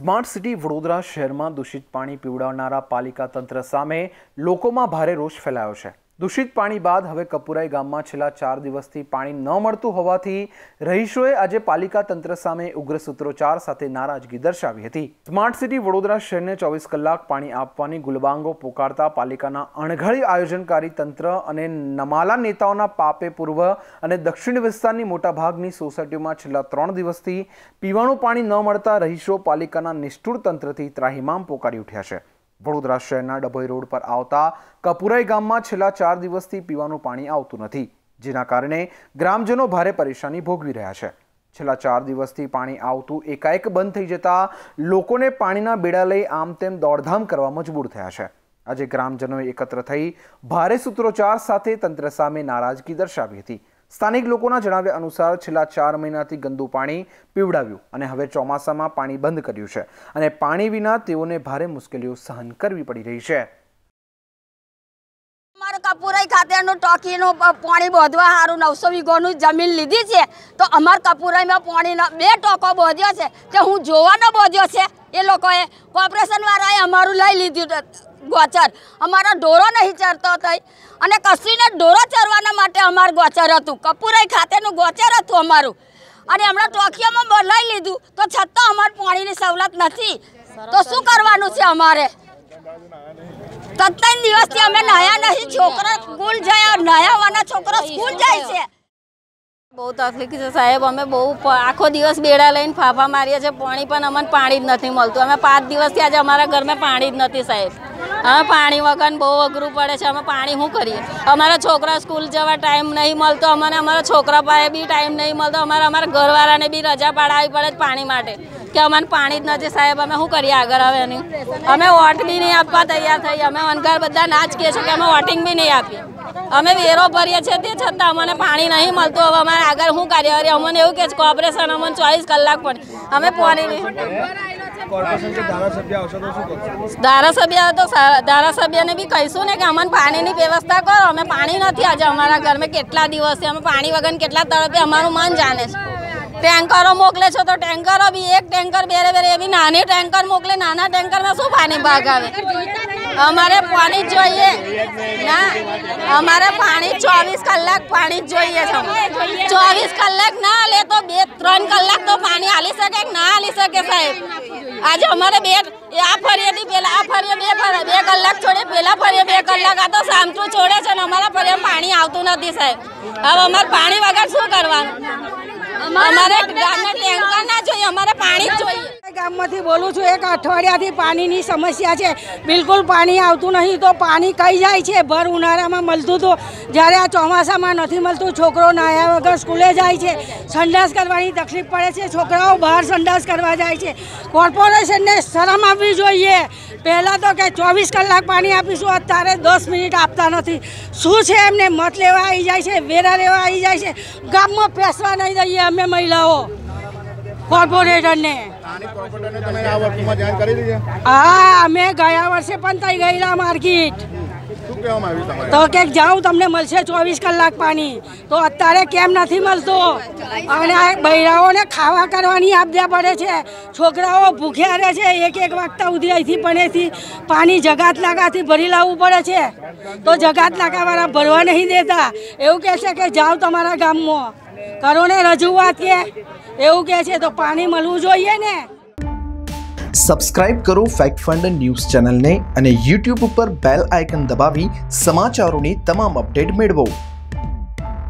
smart city Vadodara શહેરમાં દૂષિત પાણી પીવડાવનારા પાલિકા તંત્ર સામે લોકોમાં ભારે રોષ ફેલાયો છે દૂષિત પાણી બાદ હવે કપુરાઈ ગામમાં છેલ્લા ચાર દિવસથી પાણી ન મળતું હોવાથી રહીશોએ આજે પાલિકા તંત્ર સામે ઉગ્ર સૂત્રોચ્ચાર સાથે નારાજગી દર્શાવી હતી સ્માર્ટ સિટી વડોદરા શહેરને ચોવીસ કલાક પાણી આપવાની ગુલબાંગો પોકારતા પાલિકાના અણઘડી આયોજનકારી તંત્ર અને નમાલા નેતાઓના પાપે પૂર્વ અને દક્ષિણ વિસ્તારની મોટાભાગની સોસાયટીઓમાં છેલ્લા ત્રણ દિવસથી પીવાનું પાણી ન મળતા રહીશો પાલિકાના નિષ્ઠુર તંત્રથી ત્રાહિમામ પોકારી ઉઠ્યા છે વડોદરા શહેરના ડભોઈ રોડ પર આવતા કપુરાઈ ગામમાં છેલ્લા ચાર દિવસથી પીવાનું પાણી આવતું નથી જેના કારણે ગ્રામજનો ભારે પરેશાની ભોગવી રહ્યા છે છેલ્લા ચાર દિવસથી પાણી આવતું એકાએક બંધ થઈ જતા લોકોને પાણીના બેડા લઈ આમ તેમ દોડધામ કરવા મજબૂર થયા છે આજે ગ્રામજનોએ એકત્ર થઈ ભારે સૂત્રોચ્ચાર સાથે તંત્ર સામે નારાજગી દર્શાવી હતી સ્થાનિક લોકોના જણાવ્યા અનુસાર છેલ્લા ચાર મહિનાથી ગંદુ પાણી પીવડાવ્યું અને હવે ચોમાસામાં પાણી બંધ કર્યું છે અને પાણી વિના તેઓને ભારે મુશ્કેલીઓ સહન કરવી પડી રહી છે કપુરાઈ ખાતેનું ટોકીનું પાણી બોધવા સારું નવસો વીઘોનું જમીન લીધી છે તો અમાર કપુરાઈમાં પાણીનો બે ટોકો બોધ્યો છે કે હું જોવાનો બોધ્યો છે એ લોકોએ કોર્પોરેશનવાળાએ અમારું લઈ લીધું ગોચર અમારો ઢોરો નહીં ચરતો થઈ અને કસરીને ઢોરો ચરવાના માટે અમારું ગોચર હતું કપૂરાઈ ખાતેનું ગોચર હતું અમારું અને હમણાં ટોકીઓમાં બોલાવી લીધું તો છતાં અમારે પાણીની સવલત નથી તો શું કરવાનું છે અમારે સત્તાવીસ દિવસથી અમે નયા નહીં છોકરા સ્કૂલ જાય નયાવાના છોકરો સ્કૂલ જાય છે બહુ તકલીફ છે સાહેબ અમે બહુ આખો દિવસ બેડા લઈને ફાફા મારીએ છીએ પાણી પણ અમને પાણી જ નથી મળતું અમે પાંચ દિવસથી આજે અમારા ઘરમાં પાણી જ નથી સાહેબ હા પાણી વગર બહુ અઘરું પડે છે અમે પાણી શું કરીએ અમારા છોકરા સ્કૂલ જવા ટાઈમ નહીં મળતો અમને અમારા છોકરા પાસે બી ટાઈમ નહીં મળતો અમારે અમારા ઘરવાળાને બી રજા પાડાવી પડે પાણી માટે કે અમને પાણી જ નથી સાહેબ અમે શું કરીએ આગળ હવે એની અમે વોટ બી નહીં આપવા તૈયાર થઈ અમે અનગાર બધા ના જ કહે છે કે અમે વોટિંગ બી નહીં આપીએ અમે વેરો ભરીએ છીએ તે છતાં અમને પાણી નહીં મળતું હવે અમારે આગળ શું કાર્ય કરીએ અમને એવું કે છે કોર્પોરેશન અમને ચોવીસ કલાક પણ અમે પાણી ધારાસભ્ય તો ધારાસભ્યને બી કહીશું ને કે અમને પાણીની વ્યવસ્થા કરો અમે પાણી નથી આજે અમારા ઘરમાં કેટલા દિવસથી અમે પાણી વગર કેટલા તળપે અમારું મન જાણે છે ટેન્કરો મોકલે છો તો ટેન્કરો બી એક ટેન્કર બેરે બેરે એવી નાની ટેન્કર મોકલે નાના ટેન્કરમાં શું પાણી ભાગ આવે અમારે પાણી જ જોઈએ ના અમારે પાણી ચોવીસ કલાક પાણી જ જોઈએ છે ચોવીસ કલાક ના હાલે તો બે ત્રણ કલાક તો પાણી હાલી શકે ના હાલી શકે સાહેબ આજે અમારે બે આ ફરીએથી પેલા આ ફરીએ બે બે કલાક છોડે પેલા ફરીએ બે કલાક આ તો સામતું છોડે છે ને અમારા ફરી પાણી આવતું નથી સાહેબ હવે અમારે પાણી વગર શું કરવાનું અમારે ગામને ટેન્કર ગામમાંથી બોલું છું એક અઠવાડિયાથી પાણીની સમસ્યા છે બિલકુલ પાણી આવતું નહીં તો પાણી કઈ જાય છે ભર ઉનાળામાં મળતું તો જ્યારે આ ચોમાસામાં નથી મળતું છોકરો નાયા વગર સ્કૂલે જાય છે સંડાસ કરવાની તકલીફ પડે છે છોકરાઓ બહાર સંડાસ કરવા જાય છે કોર્પોરેશનને શરમ આપવી જોઈએ પહેલાં તો કે ચોવીસ કલાક પાણી આપીશું અત્યારે દસ મિનિટ આપતા નથી શું છે એમને મત લેવા આવી જાય છે વેરા લેવા આવી જાય છે ગામમાં પેસવા નહીં જઈએ અમે મહિલાઓ કોર્પોરેટરને હા અમે ગયા વર્ષે પણ થઈ ગયેલા માર્કેટ તો કે જાઉં તમને મળશે ચોવીસ કલાક પાણી તો અત્યારે કેમ નથી મળતું અને આ બૈરાઓને ખાવા કરવાની આપ્યા પડે છે છોકરાઓ ભૂખ્યા રહે છે એક એક વાગતા ઉધી અહીંથી પણેથી પાણી જગાત લાગાથી ભરી લાવવું પડે છે તો જગાત લાગાવાળા ભરવા નહીં દેતા એવું કહેશે કે જાઓ તમારા ગામમાં કરો ને રજૂઆત કે એવું કે છે તો પાણી મળવું જોઈએ ને સબસ્ક્રાઇબ કરો ફેક્ટ ફંડ ન્યૂઝ ચેનલને અને યુટ્યુબ ઉપર બેલ આઇકન દબાવી સમાચારોની તમામ અપડેટ મેળવો